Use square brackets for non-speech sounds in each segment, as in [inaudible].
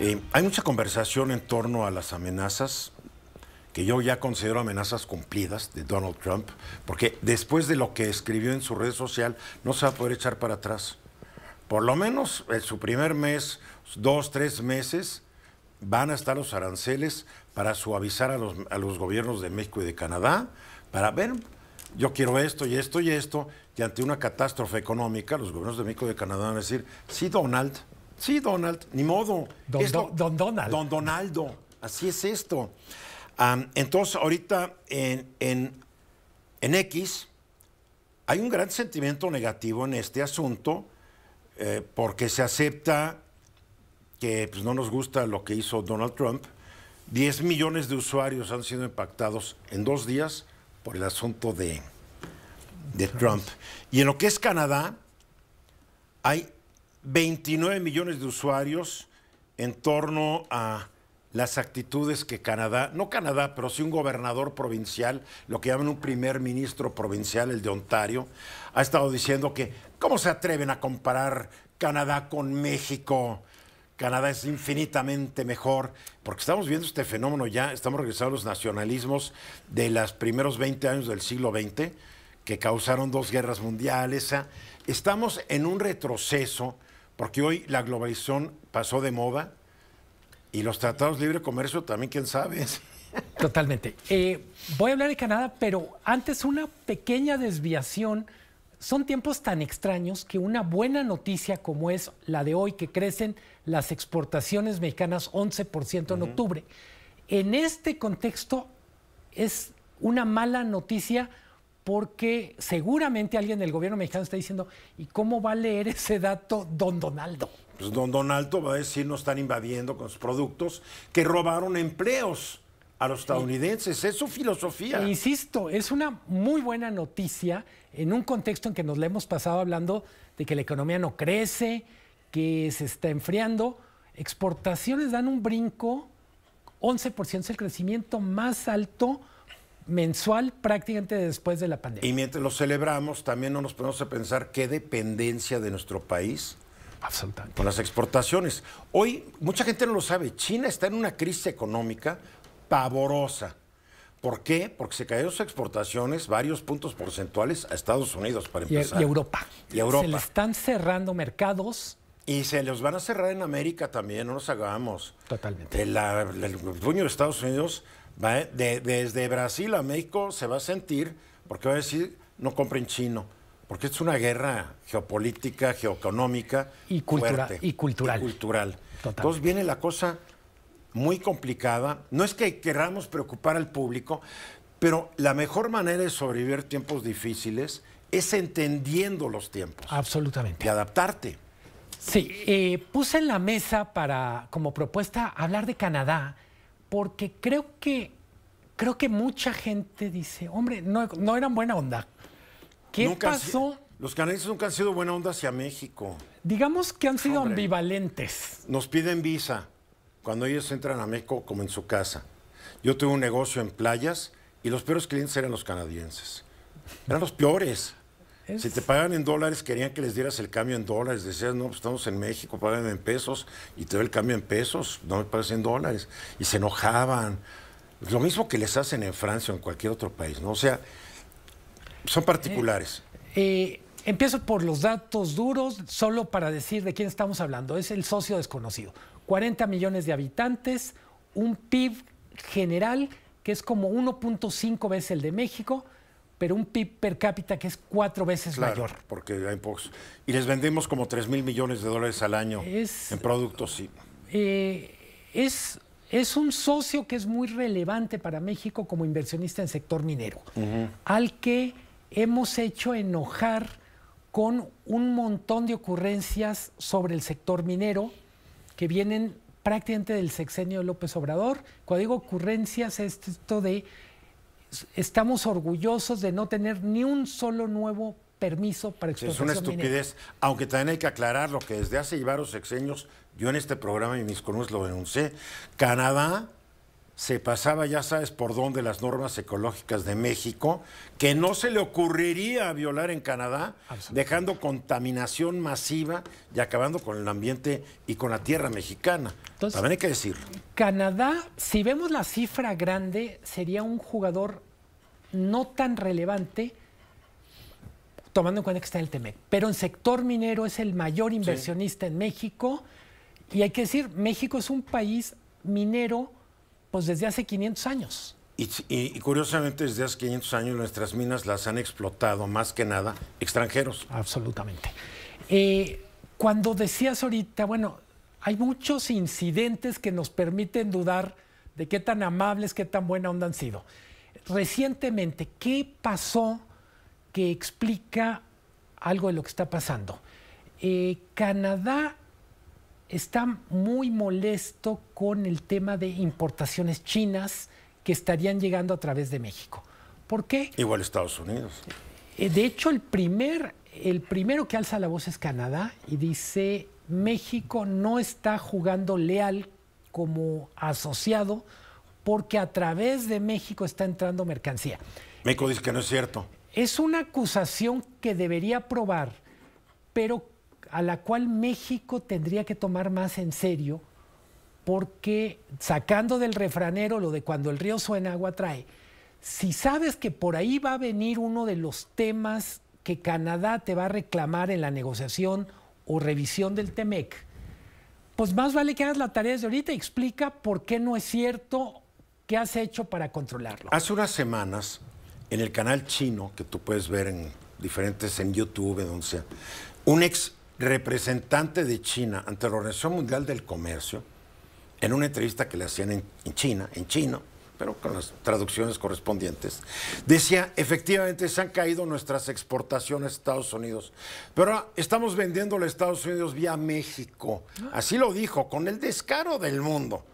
Eh, hay mucha conversación en torno a las amenazas que yo ya considero amenazas cumplidas de Donald Trump, porque después de lo que escribió en su red social, no se va a poder echar para atrás. Por lo menos en su primer mes, dos, tres meses, van a estar los aranceles para suavizar a los, a los gobiernos de México y de Canadá, para ver, yo quiero esto y esto y esto, y ante una catástrofe económica, los gobiernos de México y de Canadá van a decir, sí, Donald, Sí, Donald, ni modo. Don, don, Donald. Don Donaldo. Así es esto. entonces, ahorita en, X hay un gran sentimiento negativo en este asunto eh, porque se acepta que pues, no nos gusta lo que hizo Donald Trump. 10 millones de usuarios han sido impactados en dos días por el asunto de, de Trump. Y en lo que es Canadá, hay 29 millones de usuarios en torno a las actitudes que Canadá, no Canadá, pero sí un gobernador provincial, lo que llaman un primer ministro provincial, el de Ontario, ha estado diciendo que, ¿cómo se atreven a comparar Canadá con México? Canadá es infinitamente mejor, porque estamos viendo este fenómeno ya, estamos regresando a los nacionalismos de los primeros 20 años del siglo XX, que causaron dos guerras mundiales. Estamos en un retroceso porque hoy la globalización pasó de moda y los tratados de libre comercio también, quién sabe. [laughs] Totalmente. Eh, voy a hablar de Canadá, pero antes una pequeña desviación. Son tiempos tan extraños que una buena noticia como es la de hoy, que crecen las exportaciones mexicanas 11% en octubre, en este contexto es una mala noticia porque seguramente alguien del gobierno mexicano está diciendo, ¿y cómo va a leer ese dato don Donaldo? Pues don Donaldo va a decir, no están invadiendo con sus productos, que robaron empleos a los estadounidenses, es su filosofía. E insisto, es una muy buena noticia en un contexto en que nos la hemos pasado hablando de que la economía no crece, que se está enfriando, exportaciones dan un brinco, 11% es el crecimiento más alto mensual prácticamente después de la pandemia. Y mientras lo celebramos, también no nos ponemos a pensar qué dependencia de nuestro país Absolutamente. con las exportaciones. Hoy, mucha gente no lo sabe, China está en una crisis económica pavorosa. ¿Por qué? Porque se cayeron sus exportaciones varios puntos porcentuales a Estados Unidos, para empezar. Y, Europa. Y Europa. Se le están cerrando mercados. Y se los van a cerrar en América también, no nos hagamos. Totalmente. El, puño de Estados Unidos desde Brasil a México se va a sentir, porque va a decir, no compren chino, porque es una guerra geopolítica, geoeconómica y, cultural. cultural. Entonces viene la cosa muy complicada. No es que queramos preocupar al público, pero la mejor manera de sobrevivir tiempos difíciles es entendiendo los tiempos. Absolutamente. Y adaptarte. Sí, eh, puse en la mesa para, como propuesta, hablar de Canadá, porque creo que, creo que mucha gente dice, hombre, no, eran buena onda. ¿Qué pasó? Los canadienses nunca han sido buena onda hacia México. Digamos que han sido ambivalentes. Nos piden visa cuando ellos entran a México como en su casa. Yo tuve un negocio en playas y los peores clientes eran los canadienses. Eran los peores. Si te pagaban en dólares, querían que les dieras el cambio en dólares. Decías, no, pues, estamos en México, pagan en pesos y te doy el cambio en pesos, no me pagas en dólares. Y se enojaban. Lo mismo que les hacen en Francia o en cualquier otro país, ¿no? O sea, son particulares. Eh, eh, empiezo por los datos duros, solo para decir de quién estamos hablando. Es el socio desconocido. 40 millones de habitantes, un PIB general que es como 1.5 veces el de México pero un PIB per cápita que es cuatro veces mayor. Porque hay pocos. Y les vendemos como 3 mil millones de dólares al año en productos. Sí. Eh, es, es un socio que es muy relevante para México como inversionista en sector minero, al que hemos hecho enojar con un montón de ocurrencias sobre el sector minero que vienen prácticamente del sexenio de López Obrador. Cuando digo ocurrencias, es esto de estamos orgullosos de no tener ni un solo nuevo permiso para explotación Es una estupidez, aunque también hay que aclarar lo que desde hace varios sexenios, yo en este programa y mis columnas lo denuncié, Canadá se pasaba, ya sabes por dónde, las normas ecológicas de México, que no se le ocurriría violar en Canadá, dejando contaminación masiva y acabando con el ambiente y con la tierra mexicana. También hay que decirlo. Canadá, si vemos la cifra grande, sería un jugador no tan relevante, tomando en cuenta que está en el TEMEC, pero en sector minero es el mayor inversionista en México, y hay que decir, México es un país minero pues desde hace 500 años. Y, curiosamente, desde hace 500 años nuestras minas las han explotado más que nada extranjeros. Absolutamente. Eh, cuando decías ahorita, bueno, hay muchos incidentes que nos permiten dudar de qué tan amables, qué tan buena onda han sido. Recientemente, ¿qué pasó que explica algo de lo que está pasando? Eh, Canadá está muy molesto con el tema de importaciones chinas que estarían llegando a través de México. ¿Por qué? Igual Estados Unidos. Eh, de hecho, el, primer, el primero que alza la voz es Canadá y dice, México no está jugando leal como asociado porque a través de México está entrando mercancía. México dice que no es cierto. Es una acusación que debería probar, pero a la cual México tendría que tomar más en serio porque sacando del refranero lo de cuando el río suena agua trae, si sabes que por ahí va a venir uno de los temas que Canadá te va a reclamar en la negociación o revisión del TEMEC, pues más vale que hagas la tarea de ahorita y explica por qué no es cierto, qué has hecho para controlarlo. Hace unas semanas, en el canal chino, que tú puedes ver en diferentes, en YouTube, en donde sea, un ex representante de China ante la Organización Mundial del Comercio, en una entrevista que le hacían en, China, en chino, pero con las traducciones correspondientes, decía, efectivamente se han caído nuestras exportaciones a Estados Unidos, pero estamos vendiendo a Estados Unidos vía México. Así lo dijo, con el descaro del mundo.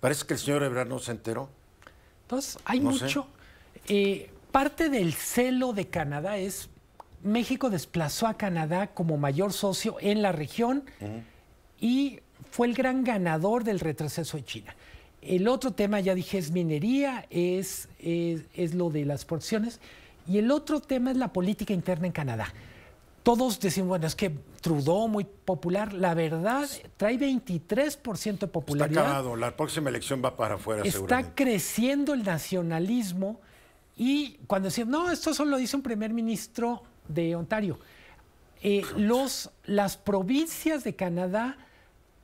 Parece que el señor Ebrard no se enteró. Entonces, pues, hay mucho. Eh, parte del celo de Canadá es México desplazó a Canadá como mayor socio en la región y fue el gran ganador del retroceso de China. El otro tema, ya dije, es minería, es, es, lo de las porciones. Y el otro tema es la política interna en Canadá. Todos decimos, bueno, es que Trudeau muy popular, la verdad, trae 23% de popularidad. Está acabado, la próxima elección va para afuera, Está creciendo el nacionalismo y cuando decimos, no, esto solo dice un primer ministro de Ontario. Eh, los, las provincias de Canadá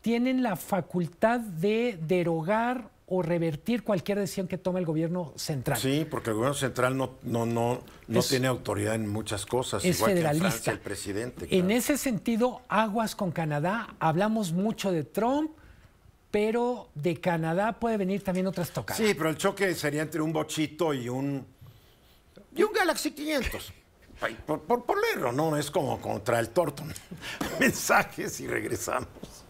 tienen la facultad de derogar o revertir cualquier decisión que tome el gobierno central. Sí, porque el gobierno central no, no, no, no tiene autoridad en muchas cosas, es federalista. en el presidente. En ese sentido, aguas con Canadá, hablamos mucho de Trump, pero de Canadá puede venir también otras tocas Sí, pero el choque sería entre un bochito y un, y un Galaxy 500 por, por, por leerlo, ¿no? Es como contra el torto. [laughs] Mensajes y regresamos.